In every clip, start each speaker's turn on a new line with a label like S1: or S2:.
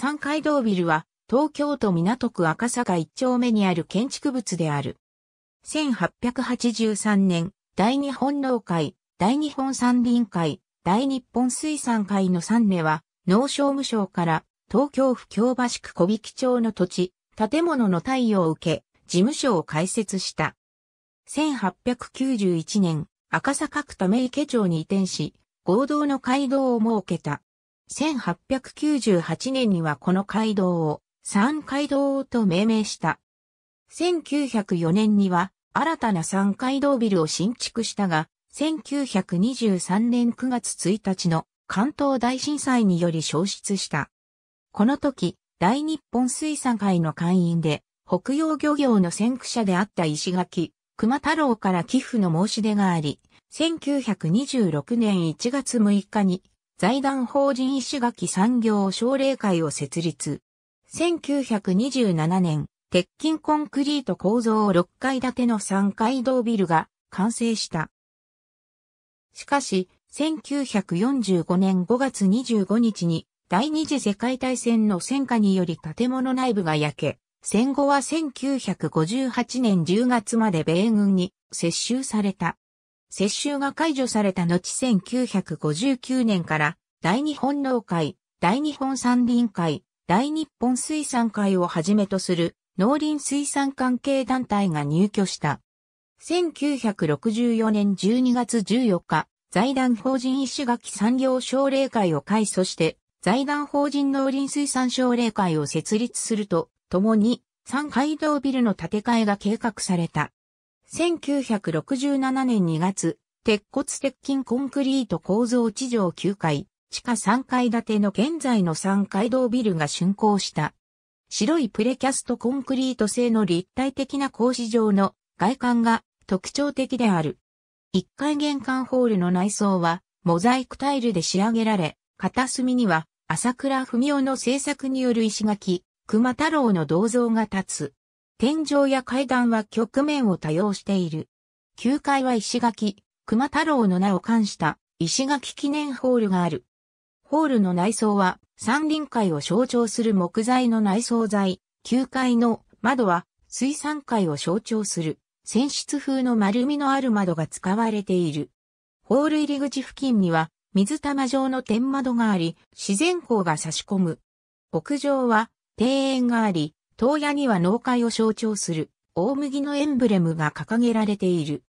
S1: 三街道ビルは東京都港区赤坂一丁目にある建築物である。1883年、大日本農会、大日本山林会、大日本水産会の3名は、農商務省から東京府京橋区小引町の土地、建物の対応を受け、事務所を開設した。1891年、赤坂区ため池町に移転し、合同の街道を設けた。1898年にはこの街道を三街道と命名した。1904年には新たな三街道ビルを新築したが、1923年9月1日の関東大震災により消失した。この時、大日本水産会の会員で、北洋漁業の先駆者であった石垣、熊太郎から寄付の申し出があり、1926年1月6日に財団法人石垣産業奨励会を設立。1927年、鉄筋コンクリート構造6階建ての3階堂ビルが完成した。しかし、1945年5月25日に第二次世界大戦の戦火により建物内部が焼け、戦後は1958年10月まで米軍に接収された。接収が解除された後1959年から大日本農会、大日本山林会、大日本水産会をはじめとする農林水産関係団体が入居した。1964年12月14日、財団法人石垣産業奨励会を開祖して、財団法人農林水産奨励会を設立すると、ともに、三街道ビルの建て替えが計画された。1967年2月、鉄骨鉄筋コンクリート構造地上9階、地下3階建ての現在の3階堂ビルが竣工した。白いプレキャストコンクリート製の立体的な格子状の外観が特徴的である。1階玄関ホールの内装はモザイクタイルで仕上げられ、片隅には朝倉文夫の制作による石垣、熊太郎の銅像が立つ。天井や階段は局面を多用している。9階は石垣、熊太郎の名を冠した石垣記念ホールがある。ホールの内装は山林界を象徴する木材の内装材、9階の窓は水産界を象徴する泉室風の丸みのある窓が使われている。ホール入り口付近には水玉状の天窓があり、自然光が差し込む。屋上は庭園があり、東屋には農会を象徴する大麦のエンブレムが掲げられている。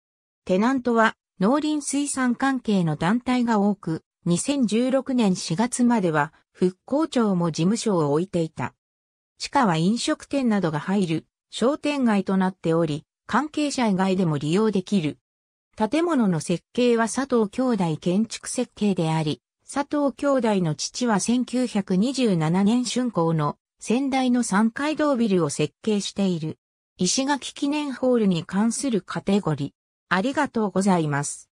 S1: テナントは農林水産関係の団体が多く、2016年4月までは復興庁も事務所を置いていた。地下は飲食店などが入る商店街となっており、関係者以外でも利用できる。建物の設計は佐藤兄弟建築設計であり、佐藤兄弟の父は1927年春光の先代の三階堂ビルを設計している。石垣記念ホールに関するカテゴリー。ありがとうございます。